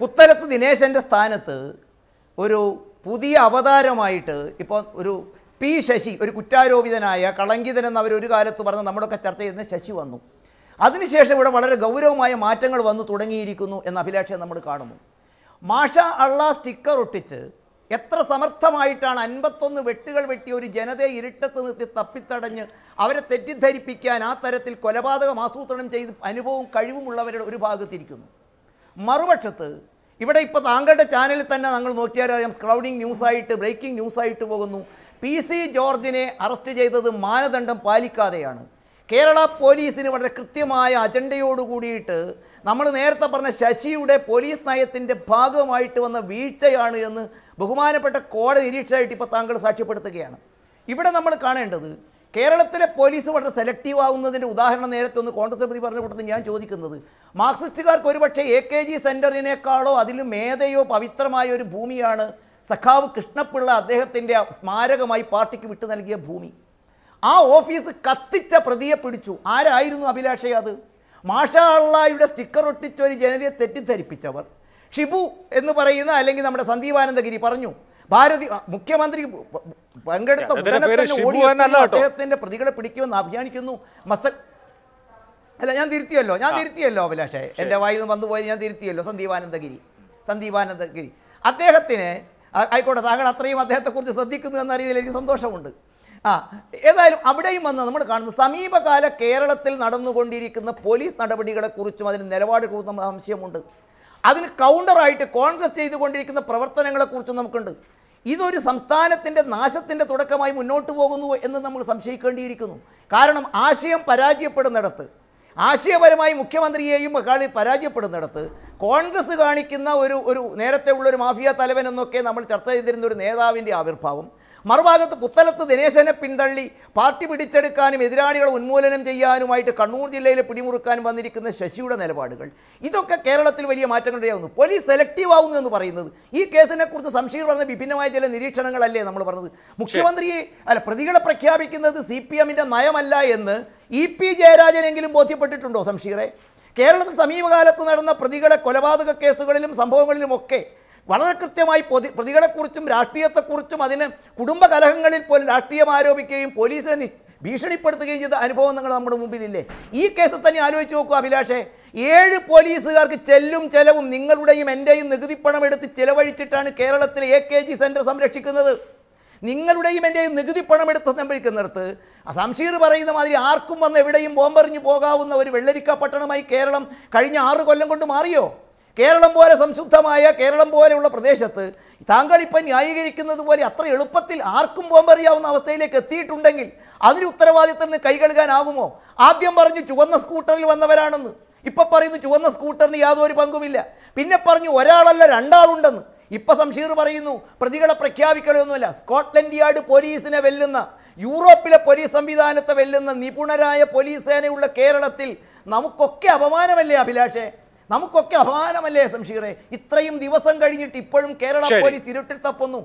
പുത്തലത്ത് ദിനേശൻ്റെ സ്ഥാനത്ത് ഒരു പുതിയ അവതാരമായിട്ട് ഇപ്പോൾ ഒരു പി ശശി ഒരു കുറ്റാരോപിതനായ കളങ്കിതൻ എന്ന് അവർ ഒരു കാലത്ത് പറഞ്ഞ് നമ്മളൊക്കെ ചർച്ച ചെയ്യുന്ന ശശി വന്നു അതിനുശേഷം ഇവിടെ വളരെ ഗൗരവമായ മാറ്റങ്ങൾ വന്നു തുടങ്ങിയിരിക്കുന്നു എന്ന അഭിലാഷം നമ്മൾ കാണുന്നു മാഷ അള്ള സ്റ്റിക്കർ ഒട്ടിച്ച് എത്ര സമർത്ഥമായിട്ടാണ് അൻപത്തൊന്ന് വെട്ടുകൾ വെട്ടി ഒരു ജനതയെ ഇരുട്ടത്ത് നിർത്തി തപ്പിത്തടഞ്ഞ് അവരെ തെറ്റിദ്ധരിപ്പിക്കാൻ ആ തരത്തിൽ കൊലപാതകം ആസൂത്രണം ചെയ്ത് അനുഭവവും കഴിവുമുള്ളവരുടെ ഒരു ഭാഗത്തിരിക്കുന്നു മറുപക്ഷത്ത് ഇവിടെ ഇപ്പോൾ താങ്കളുടെ ചാനലിൽ തന്നെ നമ്മൾ നോക്കിയാൽ അറിയാം ക്ലൗഡിംഗ് ന്യൂസായിട്ട് ബ്രേക്കിംഗ് ന്യൂസായിട്ട് പോകുന്നു പി സി ജോർജിനെ അറസ്റ്റ് ചെയ്തത് മാനദണ്ഡം പാലിക്കാതെയാണ് കേരള പോലീസിന് വളരെ കൃത്യമായ അജണ്ടയോട് കൂടിയിട്ട് നമ്മൾ നേരത്തെ പറഞ്ഞ ശശിയുടെ പോലീസ് നയത്തിൻ്റെ ഭാഗമായിട്ട് വന്ന വീഴ്ചയാണ് എന്ന് ബഹുമാനപ്പെട്ട കോടതി നിരീക്ഷയായിട്ട് ഇപ്പോൾ താങ്കൾ സാക്ഷ്യപ്പെടുത്തുകയാണ് ഇവിടെ നമ്മൾ കാണേണ്ടത് കേരളത്തിലെ പോലീസ് വളരെ സെലക്റ്റീവ് ആകുന്നതിൻ്റെ ഉദാഹരണം നേരത്തെ ഒന്ന് കോൺഗ്രസ് പ്രതി പറഞ്ഞ കൂട്ടത്തിൽ ഞാൻ ചോദിക്കുന്നത് മാർക്സിസ്റ്റുകാർക്ക് ഒരുപക്ഷേ എ കെ ജി സെൻറ്ററിനേക്കാളോ അതിലും മേധയോ പവിത്രമായ ഒരു ഭൂമിയാണ് സഖാവ് കൃഷ്ണപിള്ള അദ്ദേഹത്തിൻ്റെ സ്മാരകമായി പാർട്ടിക്ക് വിട്ടു നൽകിയ ഭൂമി ആ ഓഫീസ് കത്തിച്ച പ്രതിയെ പിടിച്ചു ആരായിരുന്നു അഭിലാഷയ അത് മാഷാ സ്റ്റിക്കർ ഒട്ടിച്ച ഒരു ജനതയെ തെറ്റിദ്ധരിപ്പിച്ചവർ ഷിബു എന്ന് പറയുന്ന അല്ലെങ്കിൽ നമ്മുടെ സന്ദീപാനന്ദഗിരി പറഞ്ഞു ഭാരതി മുഖ്യമന്ത്രി പങ്കെടുത്ത ഉടനെ തന്നെ ഓടി അദ്ദേഹത്തിന്റെ പ്രതികളെ പിടിക്കുമെന്ന് അഭിയാനിക്കുന്നു മസ അല്ല ഞാൻ തിരുത്തിയല്ലോ ഞാൻ തിരുത്തിയല്ലോ അഭിലാഷേ എൻ്റെ വായിൽ നിന്ന് വന്നുപോയത് ഞാൻ തിരുത്തിയല്ലോ സന്ദീപാനന്ദഗിരി സന്ദീപാനന്ദഗിരി അദ്ദേഹത്തിന് ആയിക്കോട്ടെ താങ്കൾ അത്രയും അദ്ദേഹത്തെക്കുറിച്ച് ശ്രദ്ധിക്കുന്നു എന്ന രീതിയിൽ എനിക്ക് സന്തോഷമുണ്ട് ആ ഏതായാലും അവിടെയും വന്ന് നമ്മൾ കാണുന്നത് സമീപകാല കേരളത്തിൽ നടന്നുകൊണ്ടിരിക്കുന്ന പോലീസ് നടപടികളെക്കുറിച്ചും അതിന് നിലപാട് നമ്മൾ സംശയമുണ്ട് അതിന് കൗണ്ടറായിട്ട് കോൺഗ്രസ് ചെയ്തുകൊണ്ടിരിക്കുന്ന പ്രവർത്തനങ്ങളെക്കുറിച്ചും നമുക്കുണ്ട് ഇതൊരു സംസ്ഥാനത്തിൻ്റെ നാശത്തിൻ്റെ തുടക്കമായി മുന്നോട്ട് പോകുന്നു എന്ന് നമ്മൾ സംശയിക്കേണ്ടിയിരിക്കുന്നു കാരണം ആശയം പരാജയപ്പെടുന്നിടത്ത് ആശയപരമായി മുഖ്യമന്ത്രിയെയും ബഹാളി പരാജയപ്പെടുന്നിടത്ത് കോൺഗ്രസ് കാണിക്കുന്ന ഒരു ഒരു നേരത്തെ ഉള്ളൊരു മാഫിയ തലവൻ എന്നൊക്കെ നമ്മൾ ചർച്ച ചെയ്തിരുന്ന ഒരു നേതാവിൻ്റെ ആവിർഭാവം മറുഭാഗത്ത് പുത്തലത്ത് ദിനേശനെ പിന്തള്ളി പാർട്ടി പിടിച്ചെടുക്കാനും എതിരാളികളെ ഉന്മൂലനം ചെയ്യാനുമായിട്ട് കണ്ണൂർ ജില്ലയിലെ പിടിമുറുക്കാൻ വന്നിരിക്കുന്ന ശശിയുടെ നിലപാടുകൾ ഇതൊക്കെ കേരളത്തിൽ വലിയ മാറ്റങ്ങൾ ഉണ്ടാകുന്നു പോലീസ് സെലക്റ്റീവ് ആവുന്നു എന്ന് പറയുന്നത് ഈ കേസിനെക്കുറിച്ച് സംശയം പറഞ്ഞ വിഭിന്നമായ ചില നിരീക്ഷണങ്ങളല്ലേ നമ്മൾ പറഞ്ഞത് മുഖ്യമന്ത്രിയെ അല്ല പ്രതികളെ പ്രഖ്യാപിക്കുന്നത് സി പി എമ്മിൻ്റെ നയമല്ല എന്ന് ഇ പി ജയരാജനെങ്കിലും ബോധ്യപ്പെട്ടിട്ടുണ്ടോ സംഷീറെ കേരളത്തിൽ സമീപകാലത്ത് നടന്ന പ്രതികളെ കൊലപാതക കേസുകളിലും സംഭവങ്ങളിലുമൊക്കെ വളരെ കൃത്യമായി പ്രതി പ്രതികളെക്കുറിച്ചും രാഷ്ട്രീയത്തെക്കുറിച്ചും അതിന് കുടുംബ പോലും രാഷ്ട്രീയം ആരോപിക്കുകയും പോലീസിനെ ഭീഷണിപ്പെടുത്തുകയും ചെയ്ത അനുഭവം നിങ്ങൾ നമ്മുടെ മുമ്പിലില്ലേ ഈ കേസ് തന്നെ ആലോചിച്ച് നോക്കുക അഭിലാഷേ ഏഴ് പോലീസുകാർക്ക് ചെല്ലും ചെലവും നിങ്ങളുടെയും എൻ്റെയും നികുതിപ്പണം എടുത്ത് ചിലവഴിച്ചിട്ടാണ് കേരളത്തിലെ എ കെ ജി സെൻറ്റർ സംരക്ഷിക്കുന്നത് നിങ്ങളുടെയും എൻ്റെയും നികുതിപ്പണം എടുത്ത് ആ സംശീർ പറയുന്ന മാതിരി ആർക്കും വന്ന് എവിടെയും ബോംബെറിഞ്ഞു പോകാവുന്ന ഒരു വെള്ളരിക്ക പട്ടണമായി കേരളം കഴിഞ്ഞ ആറ് കൊല്ലം കൊണ്ട് മാറിയോ കേരളം പോലെ സംശുദ്ധമായ കേരളം പോലെയുള്ള പ്രദേശത്ത് താങ്കൾ ഇപ്പം ന്യായീകരിക്കുന്നത് പോലെ അത്ര എളുപ്പത്തിൽ ആർക്കും ബോംബെറിയാവുന്ന അവസ്ഥയിലേക്ക് എത്തിയിട്ടുണ്ടെങ്കിൽ അതിന് ഉത്തരവാദിത്തം നിന്ന് കൈകഴുകാനാകുമോ ആദ്യം പറഞ്ഞു ചുവന്ന സ്കൂട്ടറിൽ വന്നവരാണെന്ന് ഇപ്പം പറയുന്നു ചുവന്ന സ്കൂട്ടറിന് യാതൊരു പങ്കുമില്ല പിന്നെ പറഞ്ഞു ഒരാളല്ല രണ്ടാളുണ്ടെന്ന് ഇപ്പം സംശീർ പറയുന്നു പ്രതികളെ പ്രഖ്യാപിക്കലൊന്നുമില്ല സ്കോട്ട്ലൻഡ് യാർഡ് പോലീസിനെ വെല്ലുന്ന യൂറോപ്പിലെ പോലീസ് സംവിധാനത്തെ വെല്ലുന്ന നിപുണരായ പോലീസ് സേനയുള്ള കേരളത്തിൽ നമുക്കൊക്കെ അപമാനമല്ലേ അഭിലാഷേ നമുക്കൊക്കെ അപമാനമല്ലേ സംശീറെ ഇത്രയും ദിവസം കഴിഞ്ഞിട്ട് ഇപ്പോഴും കേരള പോലീസ് ഇരുട്ടിൽ തപ്പുന്നു